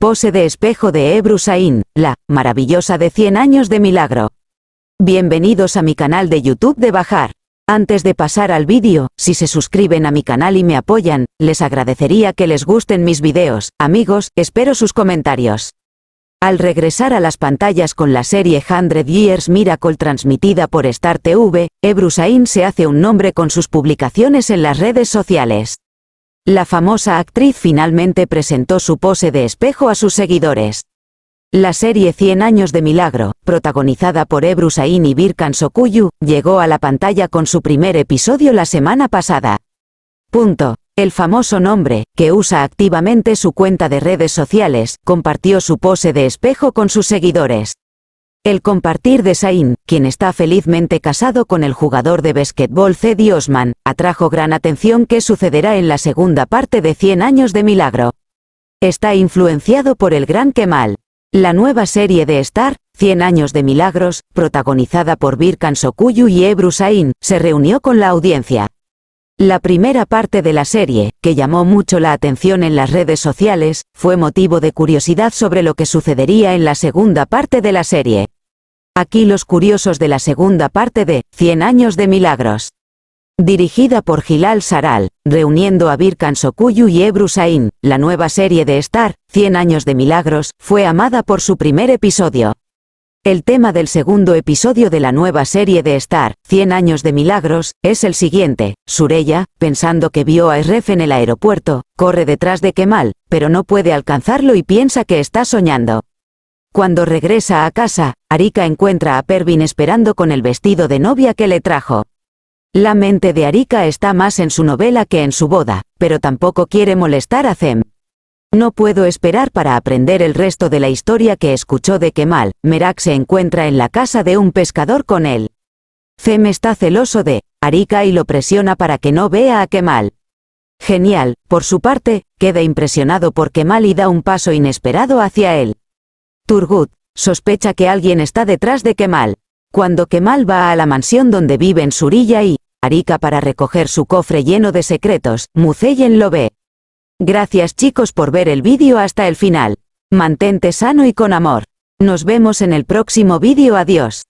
Pose de espejo de Ebru Sain, la maravillosa de 100 años de milagro. Bienvenidos a mi canal de YouTube de Bajar. Antes de pasar al vídeo, si se suscriben a mi canal y me apoyan, les agradecería que les gusten mis videos. Amigos, espero sus comentarios. Al regresar a las pantallas con la serie 100 Years Miracle transmitida por Star TV, Ebru Sain se hace un nombre con sus publicaciones en las redes sociales. La famosa actriz finalmente presentó su pose de espejo a sus seguidores. La serie 100 años de milagro, protagonizada por Ebru Sain y Birkan Sokuyu, llegó a la pantalla con su primer episodio la semana pasada. Punto. El famoso nombre, que usa activamente su cuenta de redes sociales, compartió su pose de espejo con sus seguidores. El compartir de Sain, quien está felizmente casado con el jugador de basquetbol Cedi Osman, atrajo gran atención que sucederá en la segunda parte de 100 años de milagro. Está influenciado por el gran Kemal. La nueva serie de Star, 100 años de milagros, protagonizada por Birkan Sokuyu y Ebru Sain, se reunió con la audiencia. La primera parte de la serie, que llamó mucho la atención en las redes sociales, fue motivo de curiosidad sobre lo que sucedería en la segunda parte de la serie. Aquí los curiosos de la segunda parte de 100 años de milagros. Dirigida por Gilal Saral, reuniendo a Birkan Sokuyu y Ebru Sain, la nueva serie de Star, 100 años de milagros, fue amada por su primer episodio. El tema del segundo episodio de la nueva serie de Star, 100 años de milagros, es el siguiente. Sureya, pensando que vio a RF en el aeropuerto, corre detrás de Kemal, pero no puede alcanzarlo y piensa que está soñando. Cuando regresa a casa, Arika encuentra a Pervin esperando con el vestido de novia que le trajo. La mente de Arika está más en su novela que en su boda, pero tampoco quiere molestar a Zem. No puedo esperar para aprender el resto de la historia que escuchó de Kemal. Merak se encuentra en la casa de un pescador con él. Fem está celoso de Arika y lo presiona para que no vea a Kemal. Genial, por su parte, queda impresionado por Kemal y da un paso inesperado hacia él. Turgut, sospecha que alguien está detrás de Kemal. Cuando Kemal va a la mansión donde viven Surilla y Arika para recoger su cofre lleno de secretos, Muzeyen lo ve. Gracias chicos por ver el vídeo hasta el final. Mantente sano y con amor. Nos vemos en el próximo vídeo adiós.